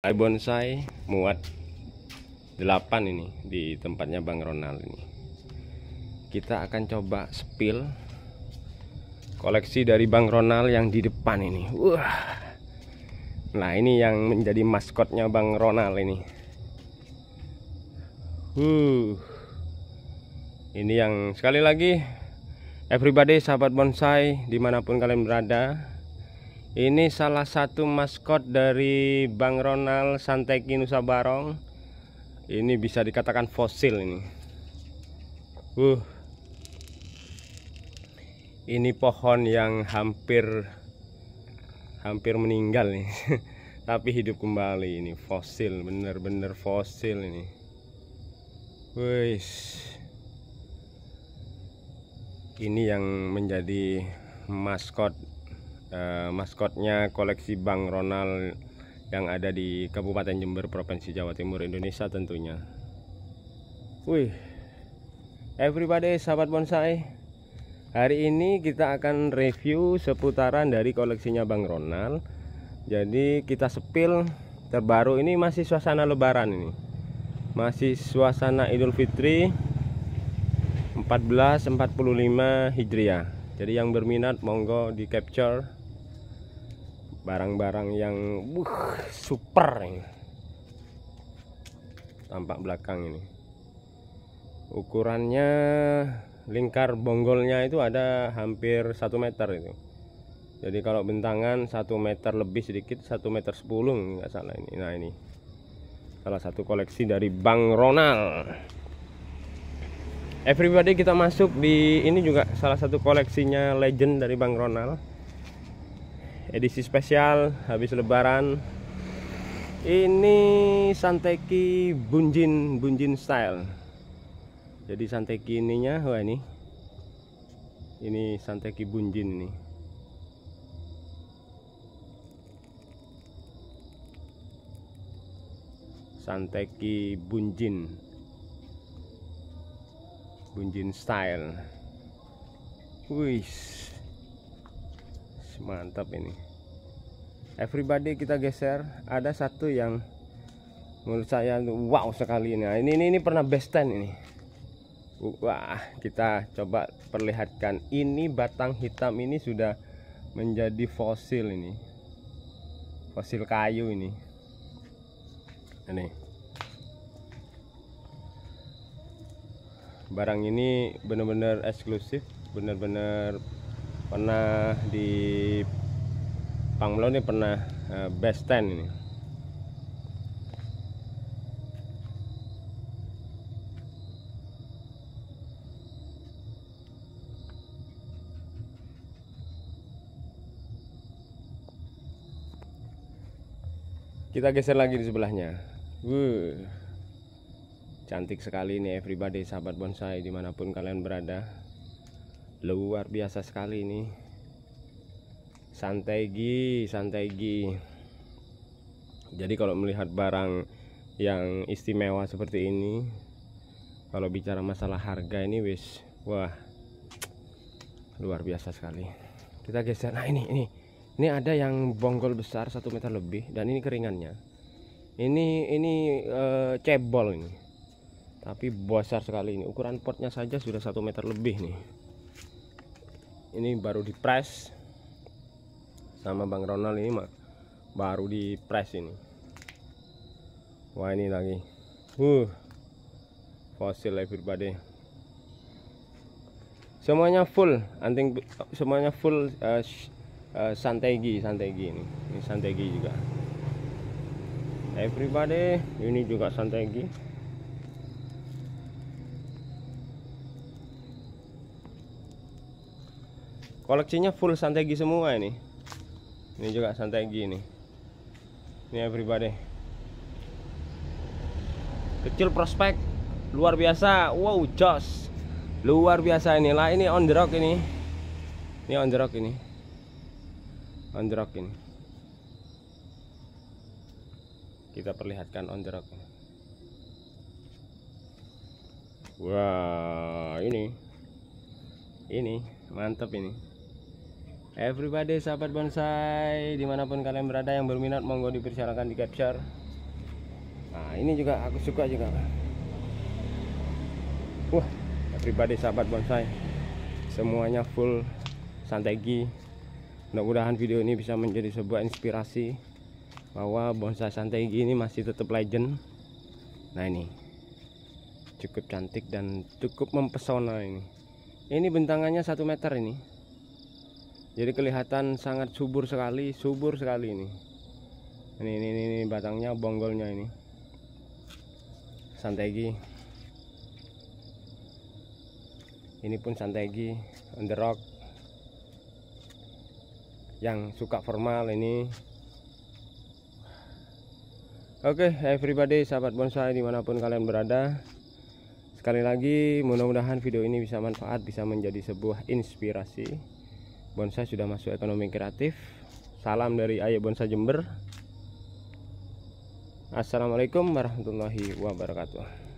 bonsai muat 8 ini di tempatnya Bang Ronald ini kita akan coba spill koleksi dari Bang Ronald yang di depan ini wah nah ini yang menjadi maskotnya Bang Ronald ini uh ini yang sekali lagi everybody sahabat bonsai dimanapun kalian berada ini salah satu maskot dari Bang Ronald Santeki Nusa Barong. Ini bisa dikatakan fosil ini. Uh. Ini pohon yang hampir hampir meninggal nih. Tapi hidup kembali ini fosil, bener-bener fosil ini. Wih. Ini yang menjadi maskot eh, maskotnya koleksi Bang Ronald yang ada di Kabupaten Jember Provinsi Jawa Timur Indonesia tentunya wih everybody sahabat bonsai hari ini kita akan review seputaran dari koleksinya Bang Ronald jadi kita sepil terbaru ini masih suasana lebaran ini masih suasana Idul Fitri 1445 Hijriah jadi yang berminat monggo di capture barang-barang yang uh, super ini. tampak belakang ini ukurannya lingkar bonggolnya itu ada hampir 1 meter itu jadi kalau bentangan 1 meter lebih sedikit 1 meter 10 nggak salah ini nah ini salah satu koleksi dari Bang Ronald everybody kita masuk di ini juga salah satu koleksinya legend dari Bang Ronald edisi spesial habis lebaran ini santeki bunjin bunjin style jadi santeki ininya wah ini ini santeki bunjin ini santeki bunjin bunjin style wih mantap ini everybody kita geser ada satu yang menurut saya wow sekali ini. Nah, ini ini, ini pernah best ten ini wah kita coba perlihatkan ini batang hitam ini sudah menjadi fosil ini fosil kayu ini ini nah, barang ini benar-benar eksklusif benar-benar pernah di Panglon ini pernah eh, best ten ini kita geser lagi di sebelahnya Wuh. cantik sekali ini everybody sahabat bonsai dimanapun kalian berada luar biasa sekali ini santai gi santai gi jadi kalau melihat barang yang istimewa seperti ini kalau bicara masalah harga ini wis wah luar biasa sekali kita geser nah ini ini ini ada yang bonggol besar satu meter lebih dan ini keringannya ini ini e, cebol ini tapi besar sekali ini ukuran portnya saja sudah satu meter lebih nih ini baru di press sama Bang Ronald ini mah baru di press ini wah ini lagi uh fosil everybody semuanya full anting semuanya full uh, uh, santegi santegi ini ini santegi juga everybody ini juga santegi koleksinya full santegi semua ini ini juga santegi ini ini everybody kecil prospek luar biasa wow jos luar biasa ini lah ini on the rock ini ini on the rock ini on the rock ini kita perlihatkan on the rock wah wow, ini ini mantap ini everybody sahabat bonsai dimanapun kalian berada yang berminat monggo dipersilakan di capture nah ini juga aku suka juga wah everybody sahabat bonsai semuanya full santegi mudah-mudahan video ini bisa menjadi sebuah inspirasi bahwa bonsai santegi ini masih tetap legend nah ini cukup cantik dan cukup mempesona ini ini bentangannya satu meter ini jadi kelihatan sangat subur sekali subur sekali ini ini ini, ini, ini batangnya bonggolnya ini santegi ini pun santegi on the rock yang suka formal ini Oke okay, everybody sahabat bonsai dimanapun kalian berada Sekali lagi mudah-mudahan video ini bisa manfaat bisa menjadi sebuah inspirasi bonsai sudah masuk ekonomi kreatif salam dari ayah bonsai Jember Assalamualaikum warahmatullahi wabarakatuh